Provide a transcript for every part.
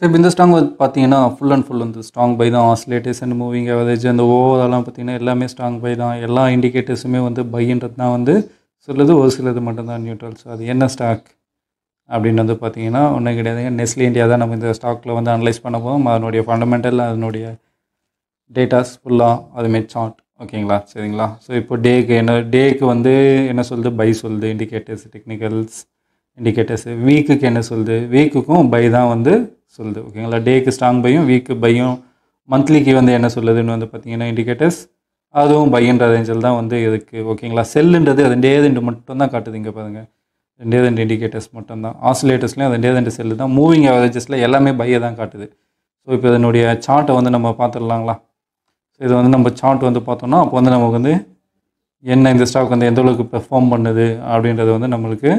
so இப்போ இந்த ஸ்டாங் வந்து பார்த்தீங்கன்னா ஃபுல் அண்ட் ஃபுல் வந்து ஸ்ட்ராங் பை தான் ஆஸ்லேட்டர்ஸ் அண்ட் மூவிங் அவரேஜ் அந்த ஓவரெல்லாம் பார்த்தீங்கன்னா எல்லாமே ஸ்ட்ராங் பை தான் எல்லா இண்டிகேட்டர்ஸுமே வந்து பைன்றது தான் வந்து சொல்லுது ஒரு சிலது மட்டும்தான் நியூட்ரல் ஸோ அது என்ன ஸ்டாக் அப்படின்னு வந்து பார்த்தீங்கன்னா ஒன்றும் கிடையாதுங்க நெஸ்லி இந்தியா தான் நம்ம இந்த ஸ்டாக்கில் வந்து அனலைஸ் பண்ண போதும் அதனுடைய ஃபண்டமெண்டல் அதனுடைய டேட்டாஸ் ஃபுல்லாக அதுமாரி சார்ட் ஓகேங்களா சரிங்களா ஸோ இப்போ டேக்கு என்ன டேக்கு வந்து என்ன சொல்லுது பை சொல்லுது இண்டிகேட்டர்ஸ் டெக்னிக்கல்ஸ் இண்டிகேட்டர்ஸு வீக்குக்கு என்ன சொல்லுது வீக்குக்கும் பை தான் வந்து சொல்லுது ஓகேங்களா டேக்கு ஸ்ட்ராங் பையும் வீக்கு பையும் மந்த்லிக்கு வந்து என்ன சொல்லுதுன்னு வந்து பார்த்தீங்கன்னா இண்டிகேட்டர்ஸ் அதுவும் பையன்ற ரேஞ்சில் தான் வந்து இதுக்கு ஓகேங்களா செல்லுன்றது ரெண்டே ரெண்டு மட்டும் தான் காட்டுது இங்கே பாருங்கள் ரெண்டே ரெண்டு இண்டிகேட்டர்ஸ் மட்டும் தான் ஆசிலேட்டர்ஸ்லேயும் ரெண்டே ரெண்டு செல்லு தான் மூவிங் அவரேஜஸில் எல்லாமே பையை தான் காட்டுது ஸோ இப்போ இதனுடைய சார்ட்டை வந்து நம்ம பார்த்துடலாங்களா ஸோ இது வந்து நம்ம சார்ட் வந்து பார்த்தோம்னா அப்போ வந்து நமக்கு வந்து என்ன இந்த ஸ்டாக் வந்து எந்த அளவுக்கு பெர்ஃபார்ம் பண்ணுது அப்படின்றது வந்து நம்மளுக்கு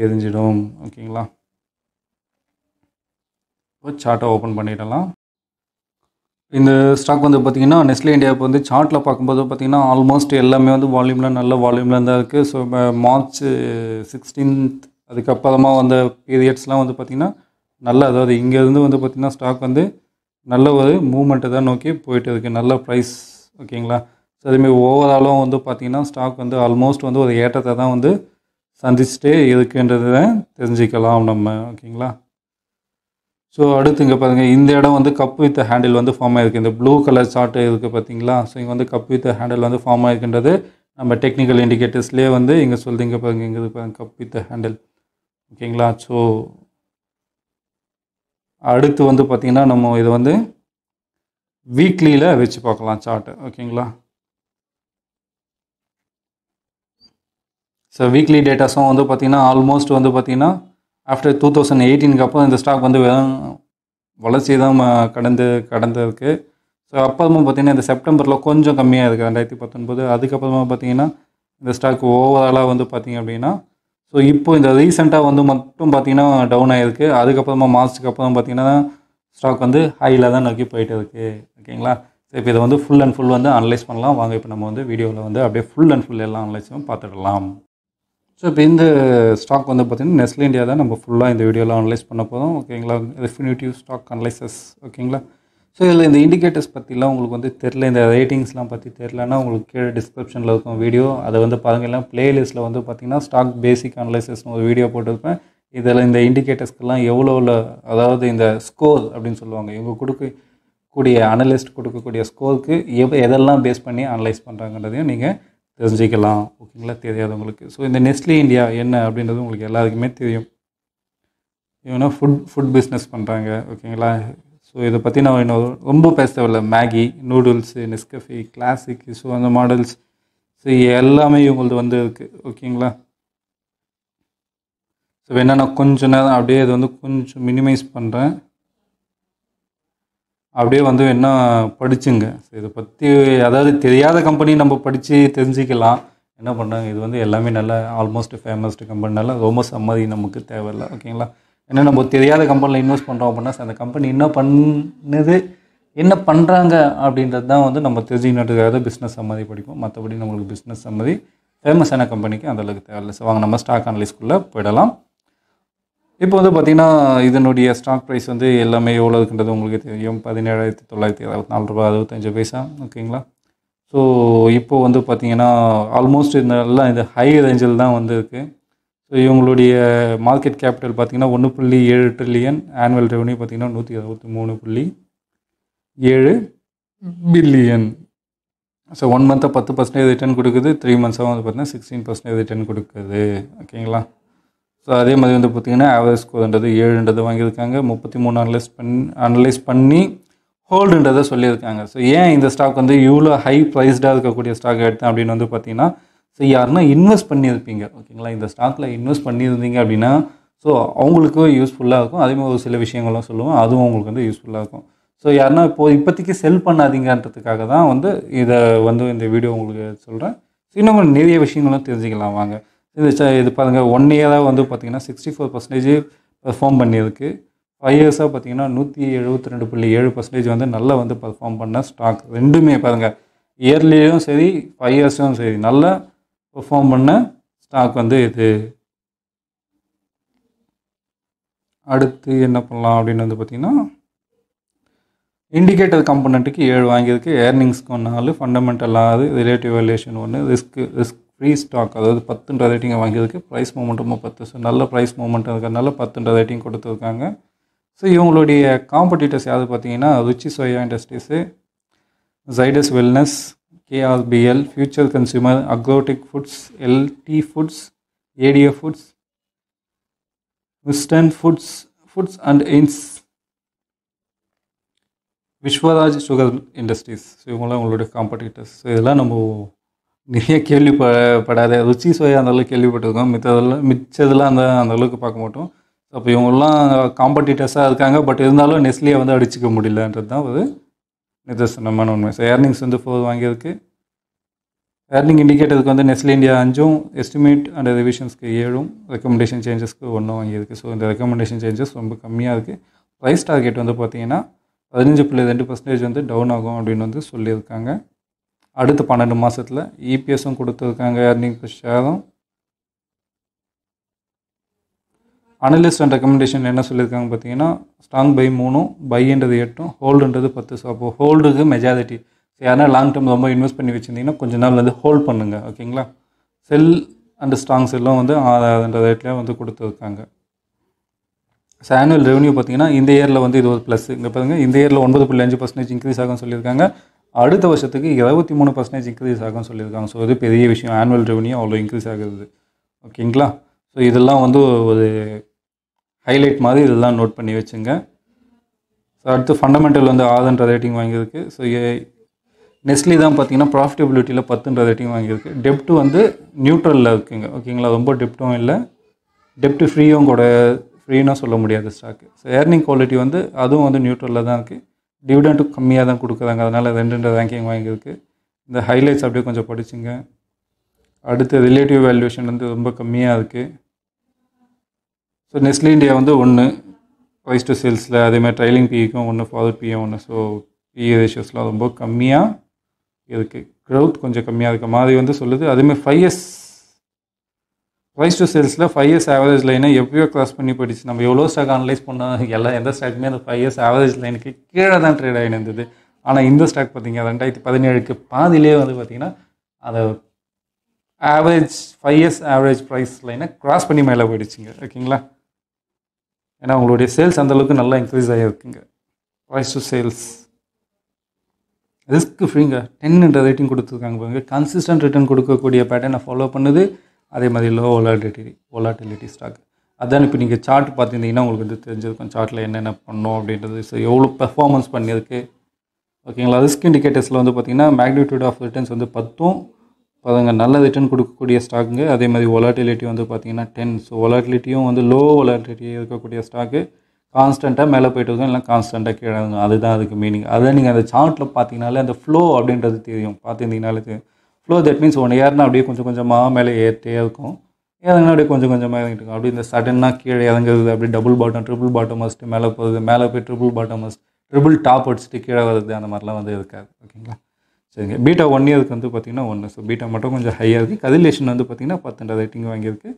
தெரிஞ்சிடும் ஓகேங்களா இப்போ சார்ட்டை ஓப்பன் பண்ணிடலாம் இந்த ஸ்டாக் வந்து பார்த்திங்கன்னா நெஸ்லே இந்தியா இப்போ வந்து சார்ட்டில் பார்க்கும்போது பார்த்திங்கன்னா ஆல்மோஸ்ட் எல்லாமே வந்து வால்யூமில் நல்ல வால்யூமில் தான் இருக்குது ஸோ மார்ச் சிக்ஸ்டீன்த் அதுக்கப்புறமா வந்த பீரியட்ஸ்லாம் வந்து பார்த்திங்கன்னா நல்ல அதாவது இங்கேருந்து வந்து பார்த்திங்கன்னா ஸ்டாக் வந்து நல்ல ஒரு மூமெண்ட்டை தான் நோக்கி போயிட்டு இருக்குது நல்ல ப்ரைஸ் ஓகேங்களா ஸோ அதேமாதிரி ஓவராலும் வந்து பார்த்திங்கன்னா ஸ்டாக் வந்து ஆல்மோஸ்ட் வந்து ஒரு ஏற்றத்தை தான் வந்து சந்திச்சுட்டு எதுக்குன்றதை தெரிஞ்சுக்கலாம் நம்ம ஓகேங்களா ஸோ அடுத்து இங்கே பாருங்கள் இந்த இடம் வந்து கப் வித் ஹேண்டில் வந்து ஃபார்ம் ஆகிருக்கு இந்த ப்ளூ கலர் சார்ட்டு இருக்குது பார்த்தீங்களா ஸோ இங்கே வந்து கப் வித் ஹேண்டில் வந்து ஃபார்ம் ஆகிருக்கின்றது நம்ம டெக்னிக்கல் இண்டிகேட்டர்ஸ்லேயே வந்து இங்கே சொல்லுது இங்கே பாருங்கள் இங்கே பாருங்கள் கப் வித் ஹேண்டில் ஓகேங்களா ஸோ அடுத்து வந்து பார்த்திங்கன்னா நம்ம இதை வந்து வீக்லியில் வச்சு பார்க்கலாம் சார்ட்டு ஓகேங்களா ஸோ வீக்லி டேட்டாஸும் வந்து பார்த்திங்கன்னா ஆல்மோஸ்ட் வந்து பார்த்திங்கன்னா ஆஃப்டர் டூ தௌசண்ட் எயிட்டீனுக்கு அப்புறம் இந்த ஸ்டாக் வந்து வெறும் வளர்ச்சி தான் கடந்து கடந்திருக்கு ஸோ அப்புறமா பார்த்திங்கன்னா இந்த செப்டம்பரில் கொஞ்சம் கம்மியாக இருக்குது ரெண்டாயிரத்தி பத்தொன்பது அதுக்கப்புறமா பார்த்திங்கன்னா இந்த ஸ்டாக் ஓவராலாக வந்து பார்த்திங்க அப்படின்னா ஸோ இப்போ இந்த ரீசெண்டாக வந்து மட்டும் பார்த்திங்கன்னா டவுன் ஆகிருக்கு அதுக்கப்புறமா மார்ச்சுக்கு அப்புறம் பார்த்திங்கன்னா ஸ்டாக் வந்து ஹையில் தான் நோக்கி போயிட்டு இருக்குது ஓகேங்களா ஸோ இப்போ இதை வந்து ஃபுல் அண்ட் ஃபுல் வந்து அனலைஸ் பண்ணலாம் வாங்க இப்போ நம்ம வந்து வீடியோவில் வந்து அப்படியே ஃபுல் அண்ட் ஃபுல் எல்லாம் அனலைஸும் பார்த்துடலாம் ஸோ இப்போ இந்த ஸ்டாக் வந்து பார்த்திங்கன்னா நெஸ்ல இந்தியா தான் நம்ம ஃபுல்லாக இந்த வீடியோவில் அனலைஸ் பண்ண போதும் ஓகேங்களா ரெஃபினிட்டிவ் ஸ்டாக் அனலைசஸ் ஓகேங்களா ஸோ இதில் இந்த இண்டிகேட்டர்ஸ் பற்றிலாம் உங்களுக்கு வந்து தெரில இந்த ரேட்டிங்ஸ்லாம் பற்றி தெரிலனா உங்களுக்கு கீழே டிஸ்கிரிப்ஷனில் இருக்கும் வீடியோ அதை வந்து பாருங்கள் எல்லாம் வந்து பார்த்திங்கன்னா ஸ்டாக் பேசிக் அனலைசஸ்னு ஒரு வீடியோ போட்டிருப்பேன் இதில் இந்த இண்டிகேட்டர்ஸ்க்கெல்லாம் எவ்வளோ அதாவது இந்த ஸ்கோர் அப்படின்னு சொல்லுவாங்க இவங்க கொடுக்கக்கூடிய அனலிஸ்ட் கொடுக்கக்கூடிய ஸ்கோருக்கு எவ் எதெல்லாம் பேஸ் பண்ணி அனலைஸ் பண்ணுறாங்கன்றதையும் நீங்கள் தெரிஞ்சிக்கலாம் ஓகேங்களா தெரியாது உங்களுக்கு ஸோ இந்த நெஸ்லி இந்தியா என்ன அப்படின்றது உங்களுக்கு எல்லாருக்குமே தெரியும் இவனா ஃபுட் ஃபுட் பிஸ்னஸ் பண்ணுறாங்க ஓகேங்களா ஸோ இதை பற்றி நான் இன்னும் ரொம்ப பேச தேவையில்ல Maggi noodles Nescafe classic so அந்த மாடல்ஸ் ஸோ எல்லாமே இவங்களது வந்து இருக்குது ஓகேங்களா ஸோ வேணா நான் கொஞ்சம் நேரம் அப்படியே இதை வந்து கொஞ்சம் மினிமைஸ் பண்ணுறேன் அப்படியே வந்து என்ன படிச்சுங்க இதை பற்றி அதாவது தெரியாத கம்பெனி நம்ம படித்து தெரிஞ்சுக்கலாம் என்ன பண்ணுறாங்க இது வந்து எல்லாமே நல்லா ஆல்மோஸ்ட் ஃபேமஸ்டு கம்பெனினால ரொம்ப சம்மதி நமக்கு தேவையில்லை ஓகேங்களா ஏன்னா நம்ம தெரியாத கம்பெனியில் இன்வெஸ்ட் பண்ணுறோம் அப்படின்னா அந்த கம்பெனி என்ன பண்ணுது என்ன பண்ணுறாங்க அப்படின்றது தான் வந்து நம்ம தெரிஞ்சுக்கிட்டதுக்காக பிஸ்னஸ் சம்மதி படிப்போம் மற்றபடி நம்மளுக்கு பிஸ்னஸ் சம்மதி ஃபேமஸான கம்பெனிக்கு அந்தளவுக்கு தேவையில்லை ஸோ வாங்க நம்ம ஸ்டாக் அனலிஸ்குள்ளே போயிடலாம் இப்போ வந்து பார்த்திங்கன்னா இதனுடைய ஸ்டாக் ப்ரைஸ் வந்து எல்லாமே எவ்வளோ உங்களுக்கு தெரியும் பதினேழாயிரத்தி தொள்ளாயிரத்தி அறுபத்தி நாலு ரூபா அறுபத்தஞ்சு பைசா ஓகேங்களா ஸோ இப்போ வந்து பார்த்திங்கன்னா ஆல்மோஸ்ட் இந்த எல்லாம் இந்த ஹை ரேஞ்சில் தான் வந்து இருக்குது ஸோ இவங்களுடைய மார்க்கெட் கேபிட்டல் பார்த்திங்கன்னா ஒன்று புள்ளி ஏழு ட்ரில்லியன் ஆனுவல் ரெவன்யூ பார்த்திங்கன்னா நூற்றி அறுபத்தி மூணு புள்ளி ஏழு பில்லியன் ஸோ ஒன் மந்த்தை பத்து பர்சன்டேஜ் ரிட்டர்ன் கொடுக்குது த்ரீ மந்த்ஸாக வந்து பார்த்திங்கன்னா சிக்ஸ்டீன் பர்சன்டேஜ் ரிட்டர்ன் கொடுக்குது ஓகேங்களா ஸோ அதே மாதிரி வந்து பார்த்திங்கன்னா ஆவரேஜ் ஸ்கோர்ன்றது ஏழுன்றது வாங்கியிருக்காங்க முப்பத்தி மூணு அனலைஸ் பண்ணி அனலைஸ் பண்ணி ஹோல்டுன்றதை சொல்லியிருக்காங்க ஸோ ஏன் இந்த ஸ்டாக் வந்து இவ்வளோ ஹை ப்ரைஸ்டாக இருக்கக்கூடிய ஸ்டாக் எடுத்தேன் அப்படின்னு வந்து பார்த்தீங்கன்னா ஸோ யாருன்னா இன்வெஸ்ட் பண்ணியிருப்பீங்க ஓகேங்களா இந்த ஸ்டாக்கில் இன்வெஸ்ட் பண்ணியிருந்தீங்க அப்படின்னா ஸோ அவங்களுக்கும் யூஸ்ஃபுல்லாக இருக்கும் அதே மாதிரி ஒரு சில விஷயங்கள்லாம் சொல்லுவோம் அதுவும் அவங்களுக்கு வந்து யூஸ்ஃபுல்லாக இருக்கும் ஸோ யாருன்னா இப்போது இப்போதைக்கு செல் பண்ணாதீங்கன்றதுக்காக தான் வந்து இதை வந்து இந்த வீடியோ உங்களுக்கு சொல்கிறேன் ஸோ இன்னும் நிறைய விஷயங்களும் தெரிஞ்சுக்கலாம் வாங்க இது இது பாருங்கள் ஒன் இயராக வந்து பார்த்திங்கன்னா சிக்ஸ்டி ஃபோர் பர்சன்டேஜ் பர்ஃபார்ம் பண்ணியிருக்கு ஃபைவ் இயர்ஸாக பார்த்தீங்கன்னா நூற்றி எழுபத்தி ரெண்டு புள்ளி ஏழு பர்சன்டேஜ் வந்து நல்லா வந்து பர்ஃபார்ம் பண்ண ஸ்டாக் ரெண்டுமே பாருங்கள் இயர்லியும் சரி ஃபைவ் இயர்ஸும் சரி நல்லா பெர்ஃபார்ம் பண்ண ஸ்டாக் வந்து இது அடுத்து என்ன பண்ணலாம் அப்படின்னு வந்து பார்த்திங்கன்னா இண்டிகேட்டர் கம்பனண்ட்டுக்கு ஏழு வாங்கியிருக்கு ஏர்னிங்ஸ்க்கு ஒன்று நாலு ஃபண்டமெண்டல் ஆறு ரிலேட்டிவ் வேல்யூஷன் ஒன்று ரிஸ்க் ரிஸ்க் ஃப்ரீ ஸ்டாக் அதாவது பத்துன்ற ரேட்டிங்கை வாங்கியிருக்கு ப்ரைஸ் மூமெண்ட்டுமோ பத்து ஸோ நல்ல ப்ரைஸ் மூமெண்ட்டும் இருக்கிறதுனால பத்துன்ற ரேட்டிங் கொடுத்துருக்காங்க ஸோ இவங்களுடைய காம்படிட்டர்ஸ் யார் பார்த்தீங்கன்னா Ruchi Soya industries Zydus wellness KRBL future consumer agrotech foods LT foods ADF foods விஸ்டன் ஃபுட்ஸ் ஃபுட்ஸ் அண்ட் எய்ம்ஸ் விஸ்வராஜ் சுகர் இண்டஸ்ட்ரீஸ் ஸோ இவங்களாம் உங்களுடைய காம்படிட்டர்ஸ் ஸோ இதெல்லாம் நம்ம நிறைய படாத ருச்சி சுவை அந்தளவுக்கு கேள்விப்பட்டிருக்கோம் மித்ததெல்லாம் மிச்சதெல்லாம் அந்த அந்தளவுக்கு பார்க்க மாட்டோம் அப்போ இவங்கெல்லாம் காம்படிட்டர்ஸாக இருக்காங்க பட் இருந்தாலும் நெஸ்லியை வந்து அடிச்சுக்க முடியலன்றது தான் ஒரு நிதர்சனமான உண்மை ஸோ ஏர்னிங்ஸ் வந்து ஃபோர் வாங்கியிருக்கு ஏர்னிங் இண்டிகேட்டருக்கு வந்து நெஸ்லி இந்தியா அஞ்சும் எஸ்டிமேட் அண்ட் ரிவிஷன்ஸ்க்கு ஏழும் ரெக்கமெண்டேஷன் சேஞ்சஸ்க்கு ஒன்றும் வாங்கியிருக்கு ஸோ இந்த ரெக்கமெண்டேஷன் சேஞ்சஸ் ரொம்ப கம்மியாக இருக்குது ப்ரைஸ் டார்கெட் வந்து பார்த்திங்கன்னா பதினஞ்சு புள்ளி ரெண்டு பர்சன்டேஜ் வந்து டவுன் ஆகும் அப்படின்னு வந்து சொல்லியிருக்காங்க அடுத்த பன்னெண்டு மாதத்தில் இபிஎஸும் கொடுத்துருக்காங்க ஏர்னிங் பர் ஷேரும் அனலிஸ்ட் அண்ட் ரெக்கமெண்டேஷன் என்ன சொல்லியிருக்காங்க பார்த்தீங்கன்னா ஸ்ட்ராங் பை மூணும் பைன்றது எட்டும் ஹோல்டுன்றது பத்து ஸோ அப்போது ஹோல்டுக்கு மெஜாரிட்டி ஸோ யாருன்னா லாங் டேர்ம் ரொம்ப இன்வெஸ்ட் பண்ணி வச்சுருந்தீங்கன்னா கொஞ்சம் நாள் வந்து ஹோல்ட் பண்ணுங்கள் ஓகேங்களா செல் அண்ட் ஸ்ட்ராங் செல்லும் வந்து ஆறாயிரன்ற ரேட்லேயே வந்து கொடுத்துருக்காங்க ஸோ ஆனுவல் ரெவன்யூ பார்த்தீங்கன்னா இந்த இயரில் வந்து இது ஒரு ப்ளஸ் இங்கே பாருங்கள் இந்த இயரில் ஒன்பது புள்ளி அஞ்சு பர்சன்டேஜ் இன்க்ரீஸ் ஆகும் சொல்லியிருக்காங்க அடுத்த வருஷத்துக்கு இருபத்தி மூணு பர்சன்டேஜ் இன்க்ரீஸ் ஆகும்னு சொல்லியிருக்காங்க ஸோ இது பெரிய விஷயம் ஆனுவல் ரெவன்யூ அவ்வளோ இன்க்ரீஸ் ஆகுது ஓகேங்களா ஸோ இதெல்லாம் வந்து ஒரு ஹைலைட் மாதிரி இதெல்லாம் நோட் பண்ணி வச்சுங்க ஸோ அடுத்து ஃபண்டமெண்டல் வந்து ஆறுன்ற ரேட்டிங் வாங்கியிருக்கு ஸோ நெஸ்ட்லி தான் பார்த்தீங்கன்னா ப்ராஃபிட்டபிலிட்டியில் பத்துன்ற ரேட்டிங் வாங்கியிருக்கு டெப்ட்டு வந்து நியூட்ரலில் இருக்குங்க ஓகேங்களா ரொம்ப டெப்ட்டும் இல்லை டெப்ட்டு ஃப்ரீயும் கூட ஃப்ரீனா சொல்ல முடியாது ஸ்டாக்கு ஸோ ஏர்னிங் குவாலிட்டி வந்து அதுவும் வந்து நியூட்ரலில் தான் இருக்குது டிவிடெண்ட்டும் கம்மியாக தான் கொடுக்குறாங்க அதனால் ரெண்டு ரெண்டு ரேங்கிங் வாங்கியிருக்கு இந்த ஹைலைட்ஸ் அப்படியே கொஞ்சம் படிச்சுங்க அடுத்து ரிலேட்டிவ் வேல்யூஷன் வந்து ரொம்ப கம்மியாக இருக்குது ஸோ நெஸ்ட்லி இண்டியா வந்து ஒன்று ப்ரைஸ் டு சேல்ஸில் அதேமாதிரி ட்ரைலிங் பிஇக்கும் e ஒன்று ஃபார்வர்ட் e பியும் ஒன்று ஸோ பிஇ ரேஷியோஸ்லாம் e ரொம்ப கம்மியாக இருக்குது க்ரௌத் கொஞ்சம் கம்மியாக இருக்க மாதிரி வந்து சொல்லுது அதேமாதிரி ஃபைவ் இயர்ஸ் ப்ரைஸ் டு சேல்ஸில் ஃபைவ் இயர்ஸ் ஆவரேஜ் லைனை எப்பயோ க்ராஸ் பண்ணி போயிடுச்சு நம்ம எவ்வளோ ஸ்டாக் அனலைஸ் பண்ணோம் எல்லாம் எந்த ஸ்டாக்குமே அந்த ஃபைவ் இயர்ஸ் ஆவரேஜ் லைனுக்கு கீழே தான் ட்ரேட் ஆகி இருந்தது ஆனால் இந்த ஸ்டாக் பார்த்திங்க ரெண்டாயிரத்தி பதினேழுக்கு பாதிலே வந்து பார்த்திங்கன்னா அதை average five years average price லைனை க்ராஸ் பண்ணி மேலே போயிடுச்சுங்க ஓகேங்களா ஏன்னா உங்களுடைய சேல்ஸ் அந்தளவுக்கு நல்லா இன்க்ரீஸ் ஆகியிருக்குங்க ப்ரைஸ் டு சேல்ஸ் ரிஸ்க் ஃப்ரீங்க டென்ன்ற ரேட்டிங் கொடுத்துருக்காங்க பாருங்க கன்சிஸ்டன்ட் ரிட்டர்ன் கொடுக்கக்கூடிய பேட்டர்னை ஃபாலோ பண்ணுது அதே மாதிரி லோ ஒலாட்டிலிட்டி ஒலாட்டிலிட்டி ஸ்டாக் அதான் இப்போ நீங்கள் சார்ட் பார்த்துருந்திங்கன்னா உங்களுக்கு வந்து தெரிஞ்சிருக்கும் சார்ட்டில் என்னென்ன பண்ணோம் அப்படின்றது ஸோ எவ்வளோ பெர்ஃபார்மன்ஸ் பண்ணியிருக்கு ஓகேங்களா ரிஸ்க் இண்டிகேட்டர்ஸில் வந்து பார்த்திங்கன்னா மேக்னிடியூட் ஆஃப் ரிட்டர்ன்ஸ் வந்து பத்தும் அதுங்க நல்ல ரிட்டர்ன் கொடுக்கக்கூடிய ஸ்டாக்குங்க அதே மாதிரி ஒலாட்டிலிட்டி வந்து பார்த்திங்கன்னா டென் ஸோ ஒலாட்டிலிட்டியும் வந்து லோ ஒலாட்டிலிட்டி இருக்கக்கூடிய ஸ்டாக்கு கான்ஸ்டண்ட்டாக மேலே போயிட்டு இருக்கும் இல்லை கான்ஸ்டண்ட்டாக கீழே அதுதான் அதுக்கு மீனிங் அதை நீங்கள் அந்த சார்ட்டில் பார்த்தீங்கனாலே அந்த ஃப்ளோ அப்படின்றது தெரியும் பார்த்துருந்தீங்கனாலே தெரியும் லோ தட் மீன்ஸ் ஒன் இயர்னா அப்படியே கொஞ்சம் கொஞ்சமாக மேலே ஏறிட்டே இருக்கும் இறங்கினா அப்படியே கொஞ்சம் கொஞ்சமாக இறங்கிட்டு இருக்கும் அப்படியே இந்த சடனாக கீழே இறங்குறது அப்படியே டபுள் பாட்டம் ட்ரிபிள் பாட்டம் அடிச்சுட்டு மேலே போகிறது மேலே போய் ட்ரிபிள் பாட்டம் அடிச்சுட்டு ட்ரிபிள் டாப் அடிச்சுட்டு கீழே வருது அந்த மாதிரிலாம் வந்து இருக்காது ஓகேங்களா சரிங்க பீட்டா ஒன் இயருக்கு வந்து பார்த்திங்கன்னா ஒன்று ஸோ பீட்டா மட்டும் கொஞ்சம் ஹையாக இருக்குது கதிலேஷன் வந்து பார்த்திங்கன்னா பத்தொண்டு ரேட்டிங் வாங்கியிருக்கு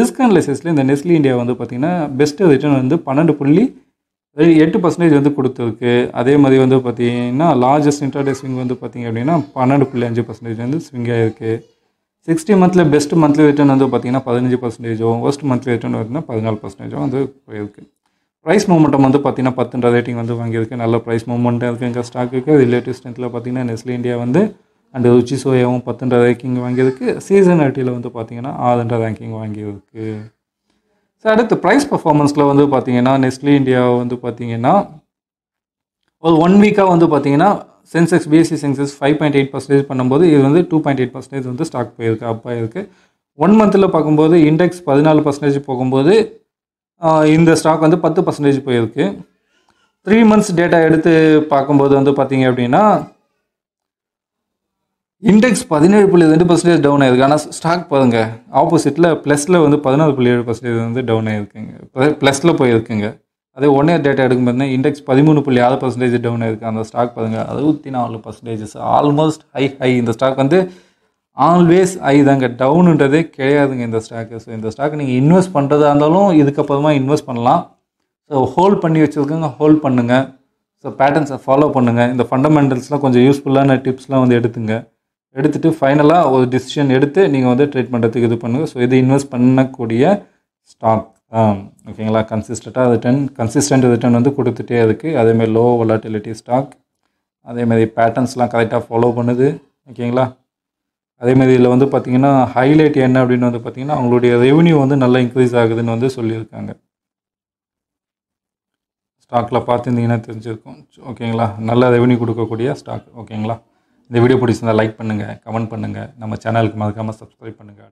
ரிஸ்க் அனாலிசிஸில் இந்த நெஸ்லி இந்தியா வந்து பார்த்திங்கன்னா பெஸ்ட்டு ரிட்டர்ன் வந்து பன்னெண்டு புள்ளி எட்டு பர்சன்டேஜ் வந்து கொடுத்துருக்கு அதே மாதிரி வந்து பார்த்தீங்கன்னா லார்ஜஸ்ட் இன்டர்டே ஸ்விங் வந்து பார்த்தீங்க அப்படின்னா பன்னெண்டு புள்ளி அஞ்சு பர்சன்டேஜ் வந்து ஸ்விங் ஆகிருக்கு சிக்ஸ்டி மந்த்தில் பெஸ்ட் மந்த்லி ரிட்டர்ன் வந்து பார்த்தீங்கன்னா பதினஞ்சு பர்சன்டேஜும் ஒஸ்ட் மந்த்லி ரிட்டர்ன் பார்த்தீங்கன்னா பதினாலு பர்சன்டேஜும் வந்து போயிருக்கு ப்ரைஸ் மூமெண்ட்டம் வந்து பார்த்தீங்கன்னா பத்துன்ற ரேட்டிங் வந்து வாங்கியிருக்கு நல்ல ப்ரைஸ் மூமெண்ட்டாக இருக்குது எங்கள் ஸ்டாக்குக்கு ரிலேட்டிவ் ஸ்ட்ரென்த்தில் பார்த்தீங்கன்னா நெஸ்லி இந்தியா வந்து அண்டு ருச்சி சோயாவும் பத்துன்ற ரேங்கிங் வாங்கியிருக்கு சீசனாலிட்டியில் வந்து பார்த்தீங்கன்னா ஆறுன்ற ரேங்கிங் வாங்கியிருக்கு ஸோ அடுத்து ப்ரைஸ் பர்ஃபார்மன்ஸில் வந்து பார்த்தீங்கன்னா நெஸ்ட்லி இந்தியா வந்து பார்த்தீங்கன்னா ஒரு ஒன் வீக்காக வந்து பார்த்தீங்கன்னா Sensex BSE Sensex five point eight percentage பண்ணும்போது இது வந்து டூ பாயிண்ட் எயிட் பர்சன்டேஜ் வந்து ஸ்டாக் போயிருக்கு அப் ஆயிருக்கு ஒன் மந்தில் பார்க்கும்போது இண்டெக்ஸ் பதினாலு பர்சன்டேஜ் போகும்போது இந்த ஸ்டாக் வந்து பத்து பர்சன்டேஜ் போயிருக்கு த்ரீ மந்த்ஸ் டேட்டா எடுத்து பார்க்கும்போது வந்து பார்த்தீங்க அப்படின்னா இண்டெக்ஸ் பதினேழு புள்ளி ரெண்டு பர்சன்டேஜ் டவுன் ஆயிருக்கு ஆனால் ஸ்டாக் பாருங்க ஆப்போசிட்டில் ப்ளஸில் வந்து பதினாறு புள்ளி ஏழு பர்சன்டேஜ் வந்து டவுன் ஆயிருக்குங்க ப்ளஸில் போயிருக்குங்க அதே ஒன் இயர் டேட்டா எடுக்கும் பார்த்தீங்கன்னா இண்டெக்ஸ் பதிமூணு புள்ளி ஆறு பர்சன்டேஜ் டவுன் ஆயிருக்கு அந்த ஸ்டாக் பாருங்க அறுபத்தி நாலு பர்சன்டேஜஸ் ஆல்மோஸ்ட் ஹை ஹை இந்த ஸ்டாக் வந்து ஆல்வேஸ் ஐ தாங்க டவுனுன்றதே கிடையாதுங்க இந்த ஸ்டாக்கு ஸோ இந்த ஸ்டாக் நீங்கள் இன்வெஸ்ட் பண்ணுறதா இருந்தாலும் இதுக்கப்புறமா இன்வெஸ்ட் பண்ணலாம் ஸோ ஹோல்ட் பண்ணி வச்சுருக்கோங்க ஹோல்ட் பண்ணுங்கள் ஸோ பேட்டர்ன்ஸை ஃபாலோ பண்ணுங்கள் இந்த ஃபண்டமெண்டல்ஸ்லாம் கொஞ்சம் யூஸ்ஃபுல்லான டிப்ஸ்லாம் வந்து எடுத்துங்க எடுத்துகிட்டு ஃபைனலாக ஒரு டிசிஷன் எடுத்து நீங்கள் வந்து ட்ரேட் பண்ணுறதுக்கு இது பண்ணுங்கள் ஸோ இது இன்வெஸ்ட் பண்ணக்கூடிய ஸ்டாக் ஓகேங்களா கன்சிஸ்டண்ட்டாக ரிட்டர்ன் கன்சிஸ்டன்ட் ரிட்டர்ன் வந்து கொடுத்துட்டே இருக்குது அதேமாதிரி லோ வொலாட்டிலிட்டி ஸ்டாக் அதேமாதிரி பேட்டர்ன்ஸ்லாம் கரெக்டாக ஃபாலோ பண்ணுது ஓகேங்களா அதேமாதிரி இதில் வந்து பார்த்திங்கன்னா ஹைலைட் என்ன அப்படின்னு வந்து பார்த்திங்கன்னா அவங்களுடைய ரெவன்யூ வந்து நல்லா இன்க்ரீஸ் ஆகுதுன்னு வந்து சொல்லியிருக்காங்க ஸ்டாக்கில் பார்த்துருந்தீங்கன்னா தெரிஞ்சிருக்கும் ஓகேங்களா நல்ல ரெவன்யூ கொடுக்கக்கூடிய ஸ்டாக் ஓகேங்களா இந்த வீடியோ பிடிச்சிருந்தால் லைக் பண்ணுங்கள் கமெண்ட் பண்ணுங்கள் நம்ம சேனலுக்கு மறக்காமல் சப்ஸ்கிரைப் பண்ணுங்கள்